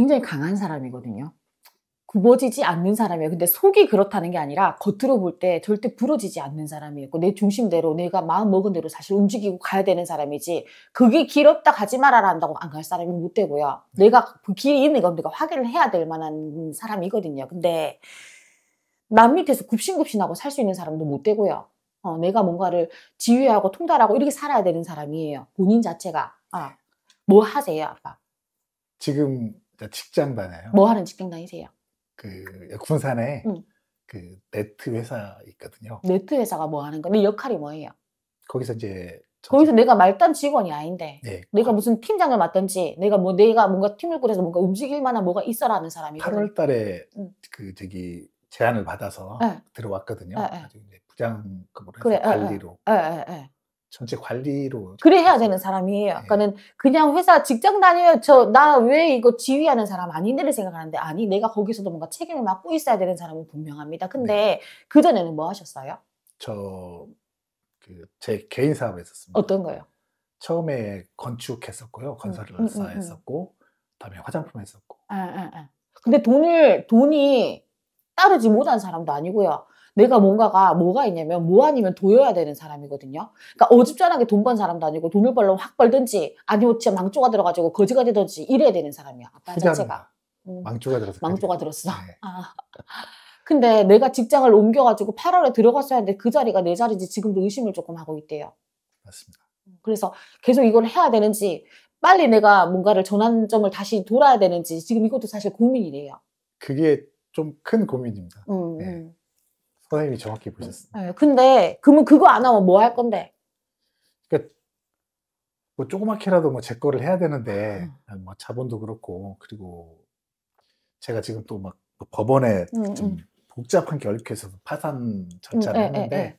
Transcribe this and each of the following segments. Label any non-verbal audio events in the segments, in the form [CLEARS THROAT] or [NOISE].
굉장히 강한 사람이거든요. 굽어지지 않는 사람이에요. 근데 속이 그렇다는 게 아니라 겉으로 볼 때 절대 부러지지 않는 사람이었고 내 중심대로 내가 마음 먹은 대로 사실 움직이고 가야 되는 사람이지 그게 길었다 가지 말아라 한다고 안 갈 사람이 못 되고요. 내가 그 길이 있는 건 내가 확인을 해야 될 만한 사람이거든요. 근데 남 밑에서 굽신굽신하고 살 수 있는 사람도 못 되고요. 어, 내가 뭔가를 지휘하고 통달하고 이렇게 살아야 되는 사람이에요. 본인 자체가. 아, 뭐 하세요, 아빠? 지금 직장 다녀요. 뭐 하는 직장 다니세요? 그 군산에 응. 그 네트 회사 있거든요. 네트 회사가 뭐 하는 거내 네 역할이 뭐예요? 거기서 이제 거기서 내가 말단 직원이 아닌데 네. 내가 무슨 팀장을 맡든지 내가 뭐 내가 뭔가 팀을 꾸려서 뭔가 움직일 만한 뭐가 있어라는 사람이 8월 달에 응. 그 저기 제안을 받아서 네. 들어왔거든요. 네. 네. 부장 그뭐로 해서 그래, 네, 관리로. 에, 에, 에. 전체 관리로 그래 해야 되는 사람이에요. 아까는 네. 그냥 회사 직장 다녀요. 저나 왜 이거 지휘하는 사람 아닌데를 생각하는데 아니 내가 거기서도 뭔가 책임을 맡고 있어야 되는 사람은 분명합니다. 근데 네. 그 전에는 뭐 하셨어요? 저 그 제 개인 사업을 했었습니다. 어떤 거요? 처음에 건축했었고요, 건설회사 음, 음, 음, 음. 했었고, 다음에 화장품 했었고. 아, 아, 아. 근데 돈을 돈이 따르지 못한 사람도 아니고요. 내가 뭔가가 뭐가 있냐면 뭐 아니면 도여야 되는 사람이거든요. 그러니까 어집잖하게 돈 번 사람도 아니고 돈을 벌러확 벌든지 아니면 진짜 망조가 들어가지고 거지가 되든지 이래야 되는 사람이야. 아빠 자체가. 음. 망조가 들었어. 망조가 들었어. 네. 아. 근데 내가 직장을 옮겨가지고 8월에 들어갔어야 했는데 그 자리가 내 자리인지 지금도 의심을 조금 하고 있대요. 맞습니다. 음. 그래서 계속 이걸 해야 되는지 빨리 내가 뭔가를 전환점을 다시 돌아야 되는지 지금 이것도 사실 고민이래요. 그게 좀 큰 고민입니다. 음, 네. 음. 선생님이 정확히 보셨어요. 네, 근데 그러면 그거 안 하면 뭐 할 건데? 그러니까 뭐 조그맣게라도 뭐제 거를 해야 되는데 음. 뭐 자본도 그렇고 그리고 제가 지금 또막 그 법원에 음, 음. 좀 음. 복잡한 결격해서 파산 절차를 음, 했는데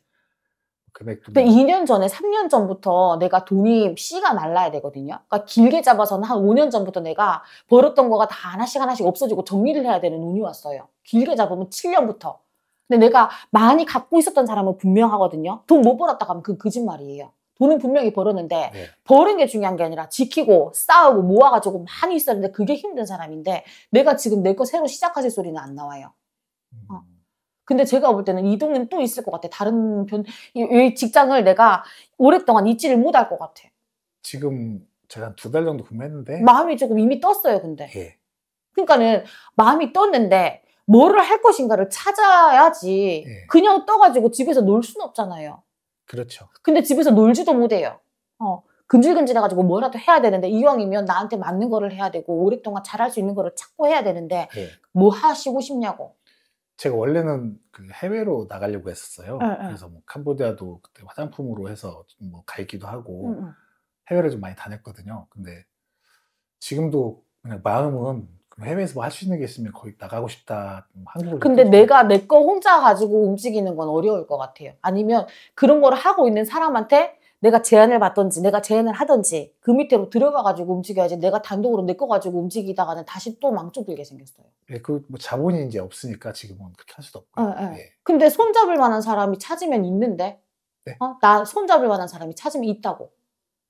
금액도 근데 2년 뭐 전에 3년 전부터 내가 돈이 씨가 날라야 되거든요. 그러니까 길게 잡아서는 한 5년 전부터 내가 벌었던 거가 다 하나씩 하나씩 없어지고 정리를 해야 되는 운이 왔어요. 길게 잡으면 7년부터. 근데 내가 많이 갖고 있었던 사람은 분명하거든요. 돈 못 벌었다 가면 그 거짓말이에요. 돈은 분명히 벌었는데 네. 버는 게 중요한 게 아니라 지키고 싸우고 모아가지고 많이 있었는데 그게 힘든 사람인데 내가 지금 내 거 새로 시작하실 소리는 안 나와요. 음. 어. 근데 제가 볼 때는 이 돈은 또 있을 것 같아. 다른 변, 이, 직장을 내가 오랫동안 잊지를 못할 것 같아. 지금 제가 한 두 달 정도 구매했는데 마음이 조금 이미 떴어요. 근데 예. 그러니까는 마음이 떴는데 뭐를 할 것인가를 찾아야지 네. 그냥 떠가지고 집에서 놀 수는 없잖아요. 그렇죠. 근데 집에서 놀지도 못해요. 어, 근질근질해가지고 뭐라도 해야 되는데 이왕이면 나한테 맞는 거를 해야 되고 오랫동안 잘할 수 있는 거를 찾고 해야 되는데 네. 뭐 하시고 싶냐고. 제가 원래는 그 해외로 나가려고 했었어요. 네, 그래서 뭐 캄보디아도 그때 화장품으로 해서 뭐 갈기도 하고 해외를 좀 많이 다녔거든요. 근데 지금도 그냥 마음은 해외에서 뭐 할 수 있는 게 있으면 거의 나가고 싶다. 뭐 한국을 근데 내가 내 거 혼자 가지고 움직이는 건 어려울 것 같아요. 아니면 그런 걸 하고 있는 사람한테 내가 제안을 받던지 내가 제안을 하던지 그 밑으로 들어가가지고 움직여야지 내가 단독으로 내 거 가지고 움직이다가는 다시 또 망쳐들게 생겼어요. 예, 그 뭐 자본이 이제 없으니까 지금은 그렇게 할 수도 없고. 예, 예. 예. 근데 손잡을 만한 사람이 찾으면 있는데 네? 어? 나 손잡을 만한 사람이 찾으면 있다고.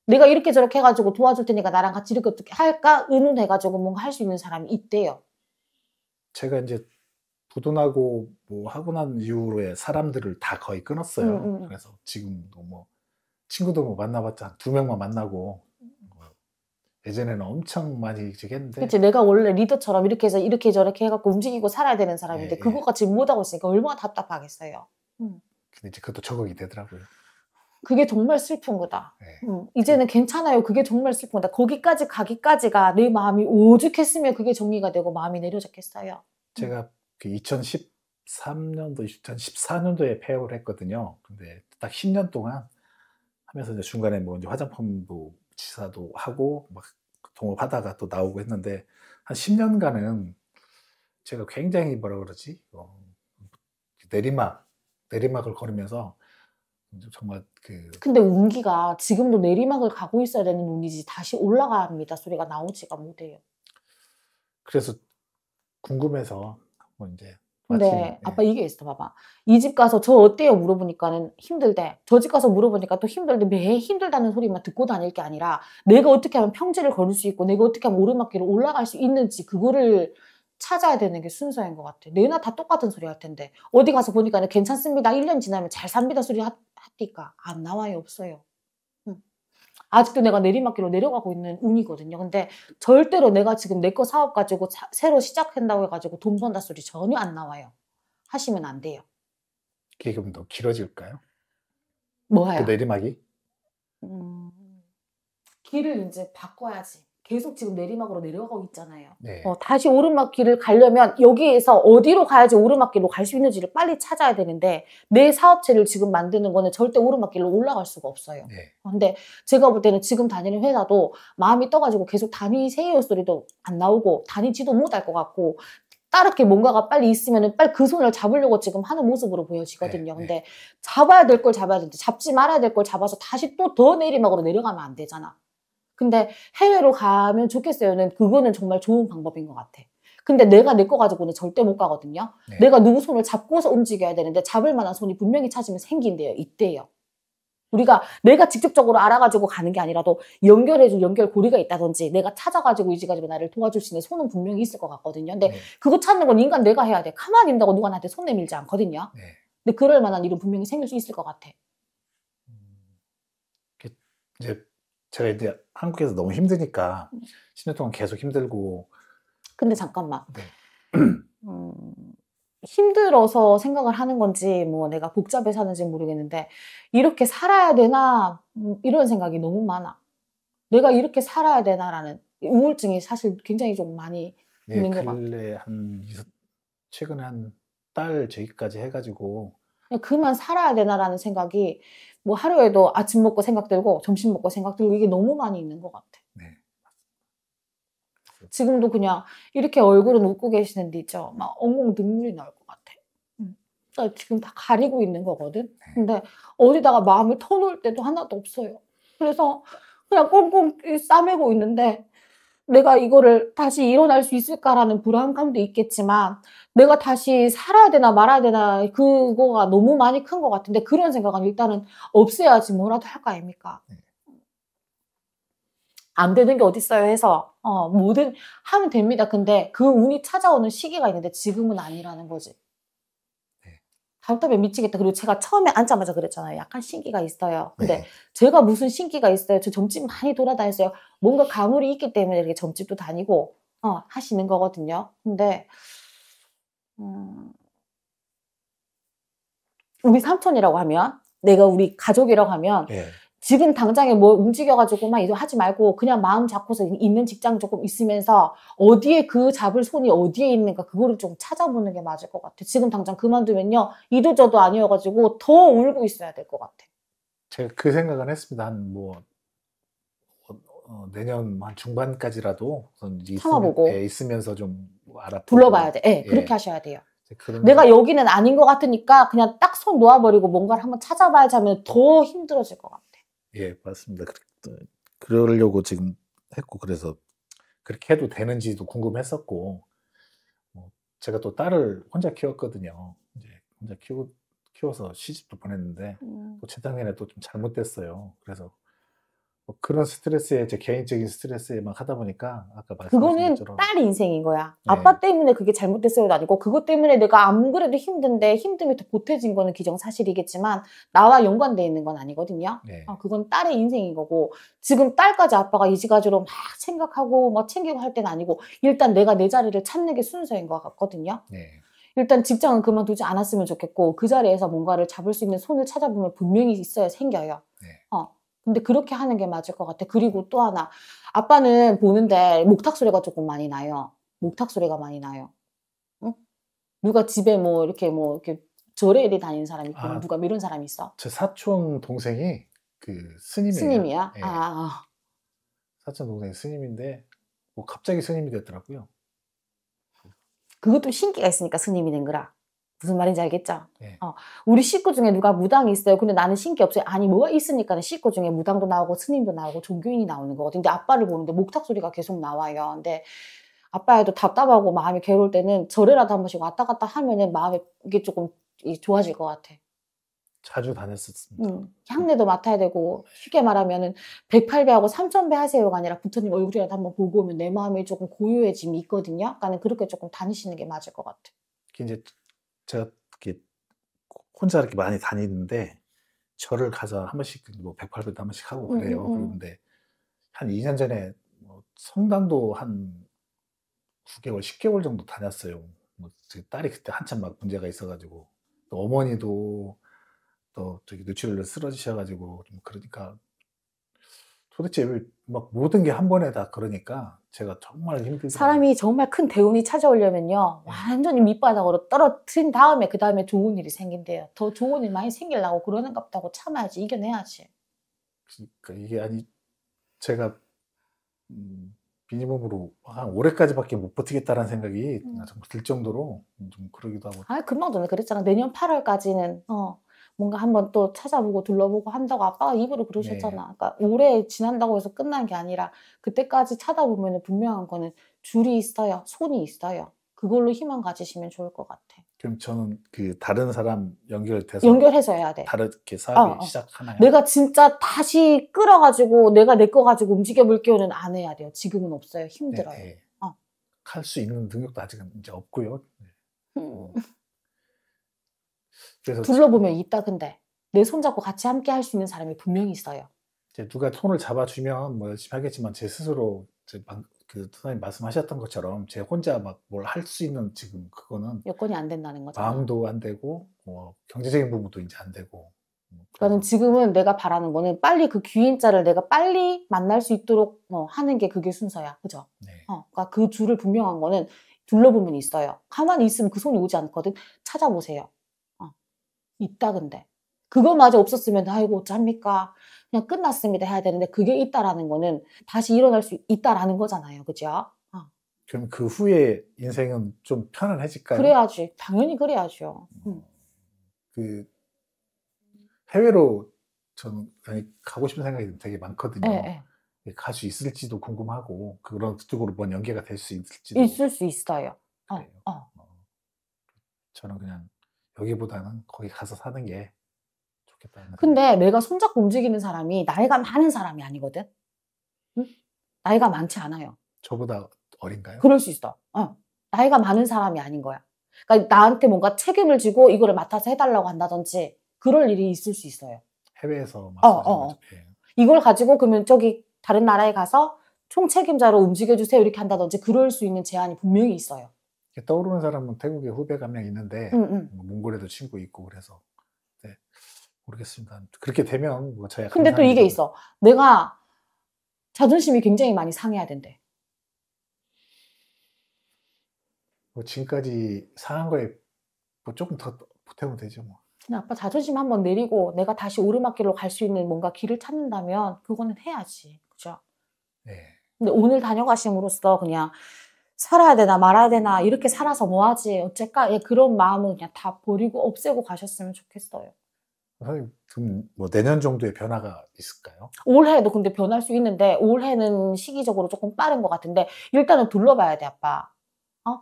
내가 이렇게 저렇게 해가지고 도와줄 테니까 나랑 같이 이렇게 어떻게 할까 의논해가지고 뭔가 할 수 있는 사람이 있대요. 제가 이제 부도나고 뭐 하고 난 이후로의 사람들을 다 거의 끊었어요. 음, 음. 그래서 지금도 뭐 친구도 뭐 만나봤자 두 명만 만나고 뭐 예전에는 엄청 많이 지찍했는데 그치, 내가 원래 리더처럼 이렇게 해서 이렇게 저렇게 해갖고 움직이고 살아야 되는 사람인데 예, 예. 그거 예. 같이 못하고 있으니까 얼마나 답답하겠어요. 음. 근데 이제 그것도 적응이 되더라고요. 그게 정말 슬픈 거다. 이제는 괜찮아요. 그게 정말 슬픈데 거기까지 가기까지가 내 마음이 오죽했으면 그게 정리가 되고 마음이 내려졌겠어요. 제가 그 2013년도, 2014년도에 폐업을 했거든요. 근데 딱 10년 동안 하면서 이제 중간에 뭐 이제 화장품도 지사도 하고 막 동업하다가 또 나오고 했는데 한 10년간은 제가 굉장히 뭐라 그러지 어, 내리막 내리막을 걸으면서 정말 그 근데 운기가 지금도 내리막을 가고 있어야 되는 운이지 다시 올라갑니다 소리가 나오지가 못해요. 그래서 궁금해서 뭐 이제 근데 네. 네. 아빠 이게 있어 봐봐 이 집 가서 저 어때요 물어보니까는 힘들대 저 집 가서 물어보니까 또 힘들대 매일 힘들다는 소리만 듣고 다닐 게 아니라 내가 어떻게 하면 평지를 걸을 수 있고 내가 어떻게 하면 오르막길을 올라갈 수 있는지 그거를 찾아야 되는 게 순서인 것 같아. 내나 다 똑같은 소리 할 텐데. 어디 가서 보니까 괜찮습니다. 1년 지나면 잘 삽니다 소리 하, 니까안 나와요. 없어요. 아직도 내가 내리막길로 내려가고 있는 운이거든요. 근데 절대로 내가 지금 내 거 사업 가지고 자, 새로 시작한다고 해가지고 돈 번다 소리 전혀 안 나와요. 하시면 안 돼요. 그게 더 길어질까요? 뭐야? 그 내리막이? 음, 길을 이제 바꿔야지. 계속 지금 내리막으로 내려가고 있잖아요. 네. 어, 다시 오르막길을 가려면 여기에서 어디로 가야지 오르막길로 갈 수 있는지를 빨리 찾아야 되는데 내 사업체를 지금 만드는 거는 절대 오르막길로 올라갈 수가 없어요. 네. 근데 제가 볼 때는 지금 다니는 회사도 마음이 떠가지고 계속 단위 세이어 소리도 안 나오고 다니지도 못할 것 같고 따르게 뭔가가 빨리 있으면 빨리 그 손을 잡으려고 지금 하는 모습으로 보여지거든요. 네, 네. 근데 네. 잡아야 될 걸 잡아야 되는데 잡지 말아야 될 걸 잡아서 다시 또 더 내리막으로 내려가면 안 되잖아. 근데 해외로 가면 좋겠어요 그거는 정말 좋은 방법인 것 같아. 근데 내가 내 거 가지고는 절대 못 가거든요. 네. 내가 누구 손을 잡고서 움직여야 되는데 잡을 만한 손이 분명히 찾으면 생긴대요. 이때요. 우리가 내가 직접적으로 알아가지고 가는 게 아니라도 연결해줄 연결고리가 있다든지 내가 찾아가지고 이지가지고 나를 도와줄 수 있는 손은 분명히 있을 것 같거든요. 근데 네. 그거 찾는 건 인간 내가 해야 돼. 가만히 있다고 누가 나한테 손 내밀지 않거든요. 네. 근데 그럴 만한 일은 분명히 생길 수 있을 것 같아. 음, 이제 제가 이제 한국에서 너무 힘드니까 10년 음. 동안 계속 힘들고 근데 잠깐만 네. [CLEARS THROAT] 음, 힘들어서 생각을 하는 건지 뭐 내가 복잡해 사는지 모르겠는데 이렇게 살아야 되나 음, 이런 생각이 너무 많아 내가 이렇게 살아야 되나라는 우울증이 사실 굉장히 좀 많이 네, 있는 것 같아 근한 최근에 한 딸 저기까지 해가지고 그만 살아야 되나라는 생각이 뭐 하루에도 아침 먹고 생각 들고 점심 먹고 생각 들고 이게 너무 많이 있는 것 같아. 네. 지금도 그냥 이렇게 얼굴은 웃고 계시는데 있죠. 막 엉엉 눈물이 나올 것 같아. 나 음. 그러니까 지금 다 가리고 있는 거거든. 네. 근데 어디다가 마음을 터놓을 때도 하나도 없어요. 그래서 그냥 꽁꽁 싸매고 있는데 내가 이거를 다시 일어날 수 있을까라는 불안감도 있겠지만 내가 다시 살아야 되나 말아야 되나 그거가 너무 많이 큰 것 같은데 그런 생각은 일단은 없애야지 뭐라도 할 거 아닙니까? 네. 안 되는 게 어딨어요 해서 어, 뭐든 하면 됩니다. 근데 그 운이 찾아오는 시기가 있는데 지금은 아니라는 거지. 네. 답답해 미치겠다. 그리고 제가 처음에 앉자마자 그랬잖아요. 약간 신기가 있어요. 근데 네. 제가 무슨 신기가 있어요? 저 점집 많이 돌아다녔어요. 뭔가 가물이 있기 때문에 이렇게 점집도 다니고 어, 하시는 거거든요. 근데 음. 우리 삼촌이라고 하면 내가 우리 가족이라고 하면 예. 지금 당장에 뭐 움직여가지고 막 이거 하지 말고 그냥 마음 잡고서 있는 직장 조금 있으면서 어디에 그 잡을 손이 어디에 있는가 그거를 좀 찾아보는 게 맞을 것 같아. 지금 당장 그만두면요 이도 저도 아니어가지고 더 울고 있어야 될 것 같아. 제가 그 생각은 했습니다. 한뭐 어, 내년 한 중반까지라도 우선 참아보고 있, 예, 있으면서 좀 알아 불러봐야 돼. 예, 예, 그렇게 하셔야 돼요. 내가 여기는 아닌 것 같으니까 그냥 딱 손 놓아버리고 뭔가를 한번 찾아봐야 하면 더 힘들어질 것 같아. 예, 맞습니다. 그러, 려고 지금 했고 그래서 그렇게 해도 되는지도 궁금했었고 뭐 제가 또 딸을 혼자 키웠거든요. 이제 혼자 키우, 키워서 시집도 보냈는데 음. 또 재작년에 또 좀 잘못됐어요. 그래서 뭐 그런 스트레스에 제 개인적인 스트레스에 막 하다 보니까 아까 말씀 그거는 것처럼 딸 인생인 거야. 네. 아빠 때문에 그게 잘못됐어요도 아니고 그것 때문에 내가 안 그래도 힘든데 힘듦이 더 보태진 거는 기정사실이겠지만 나와 연관돼 있는 건 아니거든요. 네. 아, 그건 딸의 인생인 거고 지금 딸까지 아빠가 이지가지로 막 생각하고 막 챙기고 할 때는 아니고 일단 내가 내 자리를 찾는 게 순서인 것 같거든요. 네. 일단 직장은 그만두지 않았으면 좋겠고 그 자리에서 뭔가를 잡을 수 있는 손을 찾아보면 분명히 있어야 생겨요. 네. 근데 그렇게 하는 게 맞을 것 같아. 그리고 또 하나, 아빠는 보는데 목탁 소리가 조금 많이 나요. 목탁 소리가 많이 나요. 응? 누가 집에 뭐 이렇게 뭐 이렇게 절에리 다니는 사람이 있고 아, 누가 뭐 이런 사람이 있어? 제 사촌 동생이 그 스님이에요. 스님이야? 네. 아, 사촌 동생 이 스님인데 뭐 갑자기 스님이 됐더라고요. 그것도 신기가 있으니까 스님이 된 거라. 무슨 말인지 알겠죠? 네. 어, 우리 식구 중에 누가 무당이 있어요. 근데 나는 신기 없어요. 아니 뭐가 있으니까 식구 중에 무당도 나오고 스님도 나오고 종교인이 나오는 거거든요. 근데 아빠를 보는데 목탁 소리가 계속 나와요. 근데 아빠에도 답답하고 마음이 괴로울 때는 절에라도 한 번씩 왔다 갔다 하면은 마음이 이게 조금 좋아질 것 같아. 자주 다녔었습니다. 음, 향내도 맡아야 되고 쉽게 말하면은 108배하고 3000배 하세요가 아니라 부처님 얼굴이라도 한 번 보고 오면 내 마음이 조금 고요해짐이 있거든요. 그러니까는 그렇게 조금 다니시는 게 맞을 것 같아. 이제 제가 이렇게 혼자 이렇게 많이 다니는데 절을 가서 한 번씩 뭐 108배도 한 번씩 하고 그래요. 음, 음. 그런데 한 2년 전에 뭐 성당도 한 9개월, 10개월 정도 다녔어요. 뭐 딸이 그때 한참 막 문제가 있어가지고 또 어머니도 또 저기 뇌출혈로 쓰러지셔가지고 그러니까 도대체 왜막 모든 게 한 번에 다 그러니까 제가 정말 힘들더요 사람이 정말 큰 대운이 찾아오려면요. 네. 완전히 밑바닥으로 떨어뜨린 다음에 그 다음에 좋은 일이 생긴대요. 더 좋은 일 많이 생길라고 그러는 값다고 참아야지 이겨내야지. 그러니까 이게 아니 제가 음, 비니범으로 한 올해까지밖에 못 버티겠다라는 생각이 음. 정말 들 정도로 좀 그러기도 하고. 아 금방 전에 그랬잖아. 내년 8월까지는 어 뭔가 한번 또 찾아보고 둘러보고 한다고 아빠가 입으로 그러셨잖아. 네. 그러니까 올해 지난다고 해서 끝난 게 아니라 그때까지 찾아보면 분명한 거는 줄이 있어요. 손이 있어요. 그걸로 희망 가지시면 좋을 것 같아. 그럼 저는 그 다른 사람 연결돼서 연결해서 해야 돼. 다르게 사업을 어, 어. 시작하나요? 내가 진짜 다시 끌어가지고 내가 내 거 가지고 움직여 볼게요는 안 해야 돼요. 지금은 없어요. 힘들어요. 네, 네. 어. 할수 있는 능력도 아직은 이제 없고요. 네. 어. 그래서 둘러보면 있다 근데 내 손잡고 같이 함께 할 수 있는 사람이 분명히 있어요. 이제 누가 손을 잡아주면 뭐 열심히 하겠지만 제 스스로 제 방, 그 선생님 말씀하셨던 것처럼 제 혼자 막 뭘 할 수 있는 지금 그거는 여건이 안 된다는 거죠. 마음도 안 되고 뭐 경제적인 부분도 이제 안 되고. 뭐 그러니까 지금은 내가 바라는 거는 빨리 그 귀인자를 내가 빨리 만날 수 있도록 뭐 하는 게 그게 순서야, 그죠? 네. 어, 그러니까 그 줄을 분명한 거는 둘러보면 있어요. 가만히 있으면 그 손이 오지 않거든. 찾아보세요. 있다 근데 그거마저 없었으면 아이고 어쩝니까 그냥 끝났습니다 해야 되는데 그게 있다라는 거는 다시 일어날 수 있다라는 거잖아요 그죠? 어. 그럼 그 후에 인생은 좀 편안해질까요? 그래야지 당연히 그래야죠 어. 음. 그 해외로 저는 가고 싶은 생각이 되게 많거든요 에, 예, 에. 예. 예, 갈수 있을지도 궁금하고 그런 쪽으로 뭔 연계가 될 수 있을지도 있을 수 있어요 어, 어. 어. 저는 그냥 여기보다는 거기 가서 사는 게 좋겠다는. 근데 생각. 내가 손잡고 움직이는 사람이 나이가 많은 사람이 아니거든. 응? 나이가 많지 않아요. 저보다 어린가요? 그럴 수 있어. 어. 나이가 많은 사람이 아닌 거야. 그러니까 나한테 뭔가 책임을 지고 이거를 맡아서 해달라고 한다든지 그럴 일이 있을 수 있어요. 해외에서 어, 어, 어. 이걸 가지고 그러면 저기 다른 나라에 가서 총책임자로 움직여주세요 이렇게 한다든지 그럴 수 있는 제한이 분명히 있어요. 떠오르는 사람은 태국에 후배가 한 명 있는데 음, 음. 몽골에도 친구 있고 그래서 네, 모르겠습니다. 그렇게 되면 뭐 저야. 근데 또 이게 있어. 내가 자존심이 굉장히 많이 상해야 된대. 뭐 지금까지 상한 거에 뭐 조금 더 보태면 되죠 뭐. 아빠 자존심 한번 내리고 내가 다시 오르막길로 갈 수 있는 뭔가 길을 찾는다면 그거는 해야지, 그죠? 네. 근데 오늘 다녀가심으로써 그냥 살아야 되나 말아야 되나 이렇게 살아서 뭐하지 어쨌까 예, 그런 마음은 그냥 다 버리고 없애고 가셨으면 좋겠어요. 선생님 그럼 뭐 내년 정도의 변화가 있을까요? 올해도 근데 변할 수 있는데 올해는 시기적으로 조금 빠른 것 같은데 일단은 둘러봐야 돼 아빠. 어?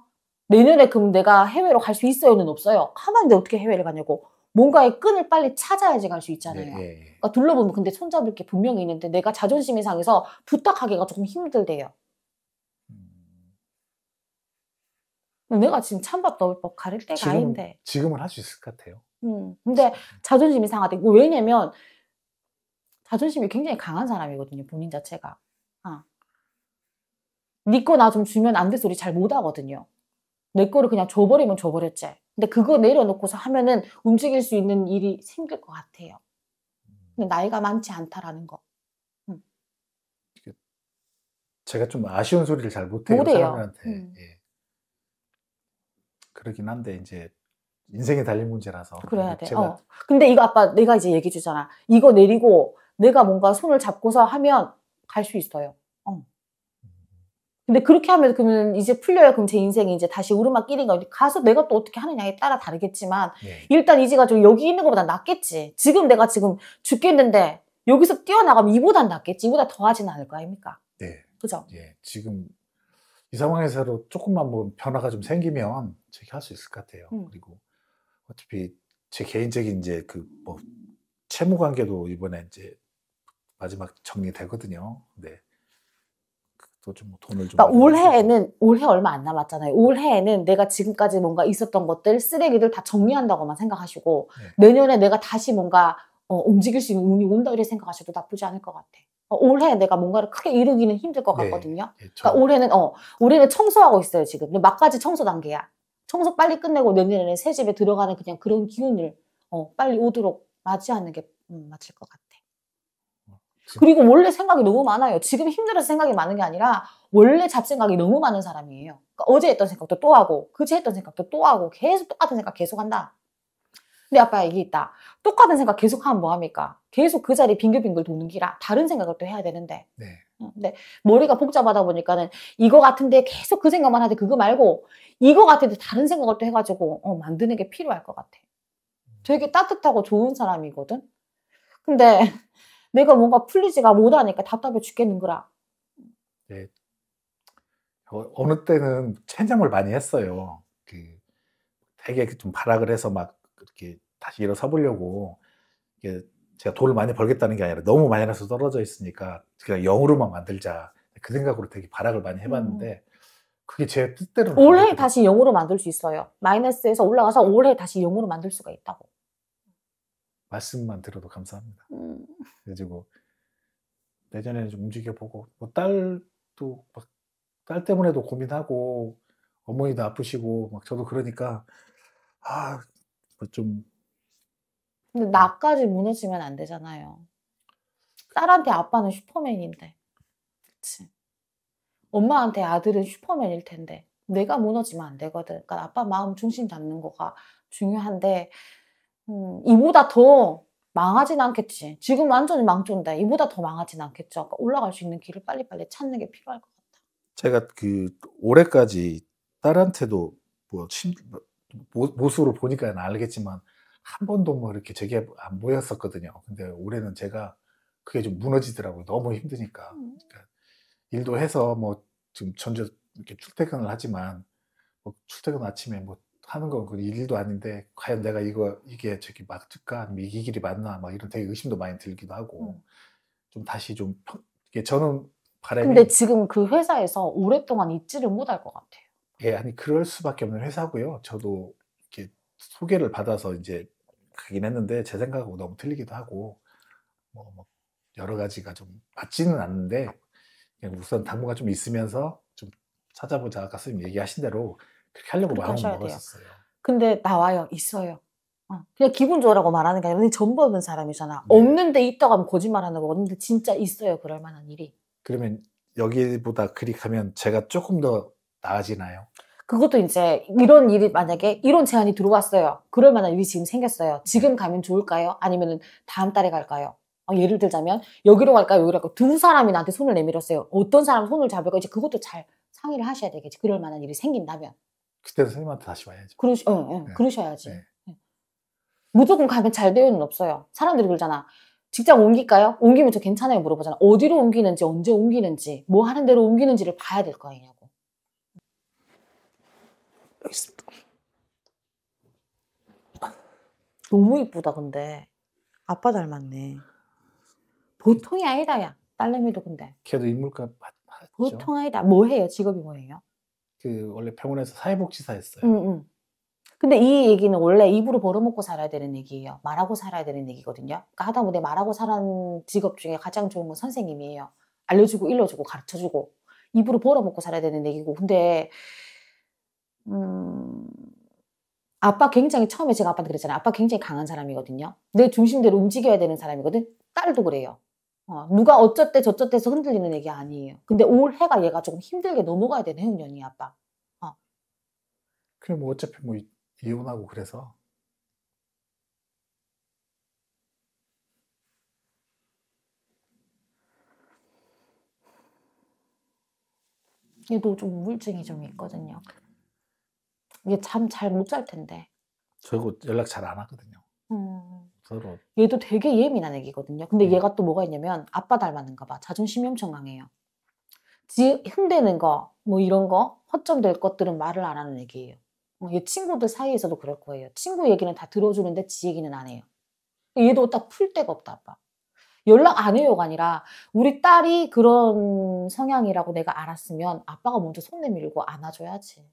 내년에 그럼 내가 해외로 갈 수 있어요는 없어요. 하나인 어떻게 해외를 가냐고. 뭔가의 끈을 빨리 찾아야지 갈 수 있잖아요. 네, 네, 네. 그러니까 둘러보면 근데 손잡을 게 분명히 있는데 내가 자존심이 상해서 부탁하기가 조금 힘들대요. 내가 지금 찬밥 넣을 법 가릴 때가 지금, 아닌데. 지금은 할 수 있을 것 같아요. 음. 근데 음. 자존심이 상하대. 뭐 왜냐면 자존심이 굉장히 강한 사람이거든요. 본인 자체가. 아. 네거나 좀 주면 안돼 소리 잘 못 하거든요. 내 거를 그냥 줘버리면 줘버렸지. 근데 그거 내려놓고서 하면은 움직일 수 있는 일이 생길 것 같아요. 음. 근데 나이가 많지 않다라는 거. 음. 제가 좀 아쉬운 소리를 잘 못해요. 사람한테 음. 예. 그러긴 한데 이제 인생에 달린 문제라서. 그래야 돼. 제가... 어. 근데 이거 아빠 내가 이제 얘기 주잖아. 이거 내리고 내가 뭔가 손을 잡고서 하면 갈 수 있어요. 어. 근데 그렇게 하면 그러면 이제 풀려요. 그럼 제 인생이 이제 다시 오르막길인가. 가서 내가 또 어떻게 하느냐에 따라 다르겠지만 네. 일단 이지가 좀 여기 있는 것보다 낫겠지. 지금 내가 지금 죽겠는데 여기서 뛰어나가면 이보단 낫겠지. 이보다 더하진 않을 거 아닙니까? 네. 그죠? 예. 지금 이 상황에서도 조금만 뭐 변화가 좀 생기면 제가 할수 있을 것 같아요. 음. 그리고 어차피 제 개인적인 이제 그 뭐 채무 관계도 이번에 이제 마지막 정리되거든요. 네. 또 좀 돈을 좀 그러니까 올해에는 올해 얼마 안 남았잖아요. 올해에는 내가 지금까지 뭔가 있었던 것들 쓰레기들 다 정리한다고만 생각하시고 네. 내년에 내가 다시 뭔가 어, 움직일 수 있는 운이 온다 이렇게 생각하셔도 나쁘지 않을 것 같아. 어, 올해 내가 뭔가를 크게 이루기는 힘들 것 네, 같거든요. 네, 그러니까 올해는 어 올해는 청소하고 있어요 지금. 막까지 청소 단계야. 청소 빨리 끝내고 내년에는 새 집에 들어가는 그냥 그런 기운을 어, 빨리 오도록 맞이하는 게 음, 맞을 것 같아. 그리고 원래 생각이 너무 많아요. 지금 힘들어서 생각이 많은 게 아니라 원래 잡생각이 너무 많은 사람이에요. 그러니까 어제 했던 생각도 또 하고 그제 했던 생각도 또 하고 계속 똑같은 생각 계속 한다. 근데 아빠 얘기 있다. 똑같은 생각 계속 하면 뭐합니까? 계속 그 자리에 빙글빙글 도는 기라 다른 생각을 또 해야 되는데. 네. 근데 머리가 복잡하다 보니까는 이거 같은데 계속 그 생각만 하되 그거 말고 이거 같은데 다른 생각을 또 해가지고 어, 만드는 게 필요할 것 같아. 되게 따뜻하고 좋은 사람이거든. 근데 [LAUGHS] 내가 뭔가 풀리지가 못하니까 답답해 죽겠는 거라. 네. 어, 어느 때는 체념을 많이 했어요. 그 되게 좀 발악을 해서 막 다시 일어서 보려고 이게 제가 돈을 많이 벌겠다는 게 아니라 너무 마이너스 떨어져 있으니까 그냥 영으로만 만들자 그 생각으로 되게 발악을 많이 해봤는데 음. 그게 제 뜻대로 올해 다시 영으로 만들 수 있어요 마이너스에서 올라가서 올해 다시 영으로 만들 수가 있다고 말씀만 들어도 감사합니다 음. 그래가지고 내년에는 좀 움직여보고 뭐 딸도 막딸 때문에도 고민하고 어머니도 아프시고 막 저도 그러니까 아좀 뭐 근데 나까지 무너지면 안 되잖아요. 딸한테 아빠는 슈퍼맨인데. 그치. 엄마한테 아들은 슈퍼맨일 텐데. 내가 무너지면 안 되거든. 그러니까 아빠 마음 중심 잡는 거가 중요한데, 음, 이보다 더 망하진 않겠지. 지금 완전히 망존데 이보다 더 망하진 않겠죠. 그러니까 올라갈 수 있는 길을 빨리빨리 찾는 게 필요할 것 같아. 제가 그 올해까지 딸한테도 뭐 침, 뭐, 모습으로 보니까 알겠지만 한 번도 뭐 이렇게 제게안 보였었거든요. 근데 올해는 제가 그게 좀 무너지더라고요. 너무 힘드니까. 음. 그러니까 일도 해서 뭐 지금 전주 이렇게 출퇴근을 하지만 뭐 출퇴근 아침에 뭐 하는 건그 일도 아닌데 과연 내가 이거 이게 저기 맞을까 아니면 이 길이 맞나 막 이런 되게 의심도 많이 들기도 하고 음. 좀 다시 좀 이게 저는 바람이 근데 지금 그 회사에서 오랫동안 있지를 못할 것 같아요. 예, 아니 그럴 수밖에 없는 회사고요. 저도 소개를 받아서 이제 가긴 했는데 제 생각하고 너무 틀리기도 하고 뭐, 뭐, 여러 가지가 좀 맞지는 않는데 그냥 우선 당분간 좀 있으면서 좀 찾아보자 아까 선생님 얘기하신 대로 그렇게 하려고 마음을 먹었었어요. 근데 나와요. 있어요. 어, 그냥 기분 좋으라고 말하는 게 아니라 전부 없는 사람이잖아. 네. 없는데 있다고 하면 거짓말하는 거 없는데 진짜 있어요. 그럴 만한 일이. 그러면 여기보다 그리 가면 제가 조금 더 나아지나요? 그것도 이제 이런 일이 만약에 이런 제안이 들어왔어요. 그럴 만한 일이 지금 생겼어요. 지금 가면 좋을까요? 아니면 다음 달에 갈까요? 어, 예를 들자면 여기로 갈까요? 여기로 갈까요? 두 사람이 나한테 손을 내밀었어요. 어떤 사람 손을 잡을까? 이제 그것도 잘 상의를 하셔야 되겠지. 그럴 만한 일이 생긴다면. 그때도 선생님한테 다시 와야죠. 그러, 응, 응, 네. 그러셔야지. 네. 네. 무조건 가면 잘되우는 없어요. 사람들이 그러잖아. 직장 옮길까요? 옮기면 저 괜찮아요 물어보잖아. 어디로 옮기는지, 언제 옮기는지, 뭐 하는 대로 옮기는지를 봐야 될 거 아니냐고. 너무 이쁘다 근데 아빠 닮았네. 보통이 아니다 야 딸내미도 근데. 걔도 인물값 맞죠? 보통 아니다. 뭐 해요? 직업이 뭐예요? 그 원래 병원에서 사회복지사 했어요. 응, 응. 근데 이 얘기는 원래 입으로 벌어먹고 살아야 되는 얘기예요. 말하고 살아야 되는 얘기거든요. 그러니까 하다못해 말하고 살아는 직업 중에 가장 좋은 건 선생님이에요. 알려주고 일러주고 가르쳐주고 입으로 벌어먹고 살아야 되는 얘기고 근데 음, 아빠 굉장히 처음에 제가 아빠한테 그랬잖아요. 아빠 굉장히 강한 사람이거든요. 내 중심대로 움직여야 되는 사람이거든. 딸도 그래요. 어, 누가 어쩌때저쩌때서 흔들리는 얘기 아니에요. 근데 올해가 얘가 조금 힘들게 넘어가야 되는 해운년이 아빠. 어. 그래 뭐 어차피 뭐 이혼하고 그래서 얘도 좀 우울증이 좀 있거든요. 이게 잠잘 못 잘 텐데. 저하 연락 잘 안 하거든요. 음. 서로. 얘도 되게 예민한 애기거든요. 근데 음. 얘가 또 뭐가 있냐면 아빠 닮았는가 봐. 자존심이 엄청 강해요. 지 흔드는 거, 뭐 이런 거, 허점될 것들은 말을 안 하는 애기예요. 뭐 얘 친구들 사이에서도 그럴 거예요. 친구 얘기는 다 들어주는데 지 얘기는 안 해요. 얘도 딱 풀 데가 없다, 아빠. 연락 안 해요가 아니라 우리 딸이 그런 성향이라고 내가 알았으면 아빠가 먼저 손 내밀고 안아줘야지.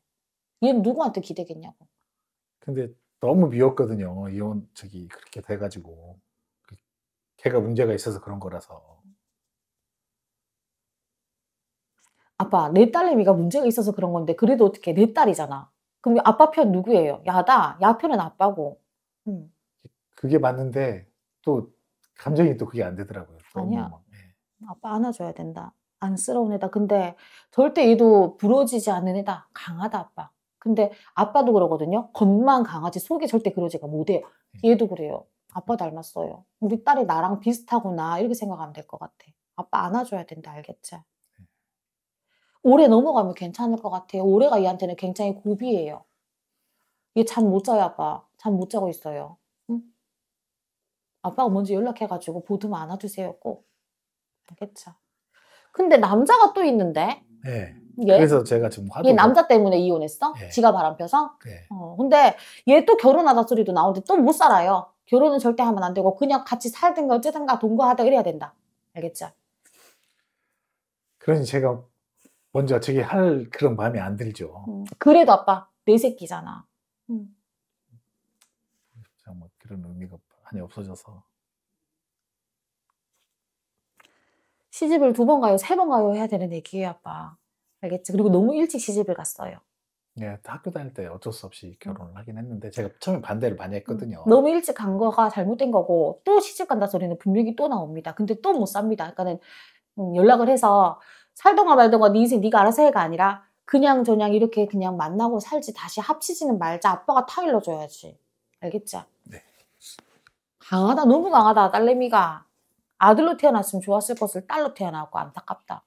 얘 누구한테 기대겠냐고. 근데 너무 미웠거든요. 이혼 저기 그렇게 돼가지고 걔가 문제가 있어서 그런 거라서. 아빠, 내 딸내미가 문제가 있어서 그런 건데 그래도 어떻게 내 딸이잖아. 그럼 아빠 편 누구예요? 야다. 야 편은 아빠고. 음. 그게 맞는데 또 감정이 또 그게 안 되더라고요. 아니야. 네. 아빠 안아줘야 된다. 안쓰러운 애다. 근데 절대 얘도 부러지지 않는 애다. 강하다 아빠. 근데 아빠도 그러거든요. 겉만 강아지 속이 절대 그러지가 못해요. 네. 얘도 그래요. 아빠 닮았어요. 우리 딸이 나랑 비슷하구나 이렇게 생각하면 될 것 같아. 아빠 안아줘야 된다 알겠지? 네. 올해 넘어가면 괜찮을 것 같아요. 올해가 얘한테는 굉장히 고비예요. 얘 잠 못 자요 아빠. 잠 못 자고 있어요. 응? 아빠가 먼저 연락해가지고 보듬 안아주세요 꼭. 알겠죠? 근데 남자가 또 있는데 네. 얘? 예? 그래서 제가 지금 화도. 얘 남자 때문에 이혼했어? 예. 지가 바람 펴서? 예. 어, 근데 얘 또 결혼하다 소리도 나오는데 또 못 살아요. 결혼은 절대 하면 안 되고 그냥 같이 살든가 어쨌든가 동거하다 이래야 된다. 알겠죠? 그러니 제가 먼저 저기 할 그런 마음이 안 들죠. 음, 그래도 아빠 내 새끼잖아. 음. 뭐 그런 의미가 많이 없어져서. 시집을 두 번 가요, 세 번 가요 해야 되는 얘기예요, 아빠. 알겠지? 그리고 너무 일찍 시집을 갔어요. 네, 학교 다닐 때 어쩔 수 없이 음. 결혼을 음. 하긴 했는데 제가 처음에 반대를 많이 했거든요. 음, 너무 일찍 간 거가 잘못된 거고 또 시집 간다 소리는 분명히 또 나옵니다. 근데 또 못 삽니다. 그러니까는 음, 연락을 해서 살던가 말던가 네 인생 네가 알아서 해가 아니라 그냥 저냥 이렇게 그냥 만나고 살지 다시 합치지는 말자. 아빠가 타일러 줘야지. 알겠죠? 네. 강하다 너무 강하다 딸내미가 아들로 태어났으면 좋았을 것을 딸로 태어나고 안타깝다.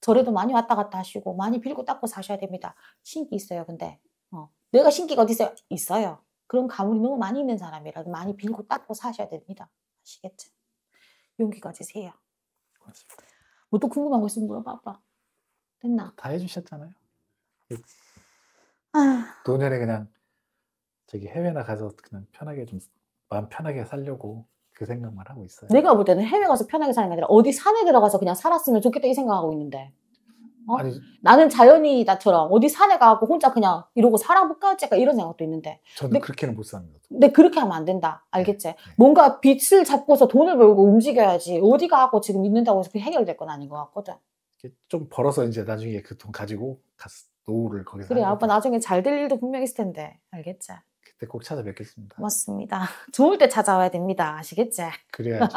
절에도 많이 왔다 갔다 하시고 많이 빌고 닦고 사셔야 됩니다. 신기 있어요. 근데 어. 내가 신기가 어디 있어요? 있어요. 그런 가물이 너무 많이 있는 사람이라 많이 빌고 닦고 사셔야 됩니다. 아시겠죠? 용기 가지세요. 뭐또 궁금한 거 있으면 물어봐봐. 됐나? 다 해주셨잖아요. 예. 아. 노년에 그냥 저기 해외나 가서 그냥 편하게 좀 마음 편하게 살려고 그 생각만 하고 있어요. 내가 볼 때는 해외 가서 편하게 사는 게 아니라 어디 산에 들어가서 그냥 살았으면 좋겠다 이 생각하고 있는데. 어? 아니, 나는 자연이다처럼 어디 산에 가고 혼자 그냥 이러고 살아볼까 약간 이런 생각도 있는데 저는 근데, 그렇게는 못 삽니다. 근데 그렇게 하면 안 된다. 네, 알겠지? 네. 뭔가 빛을 잡고서 돈을 벌고 움직여야지 어디 가고 지금 있는다고 해서 해결될 건 아닌 것 같거든. 좀 벌어서 이제 나중에 그 돈 가지고 노후를 거기서 그래 아빠 나중에 잘 될 일도 분명 있을 텐데 알겠지? 그때 꼭 찾아뵙겠습니다. 맞습니다. 좋을 때 찾아와야 됩니다. 아시겠지? 그래야죠.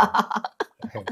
네.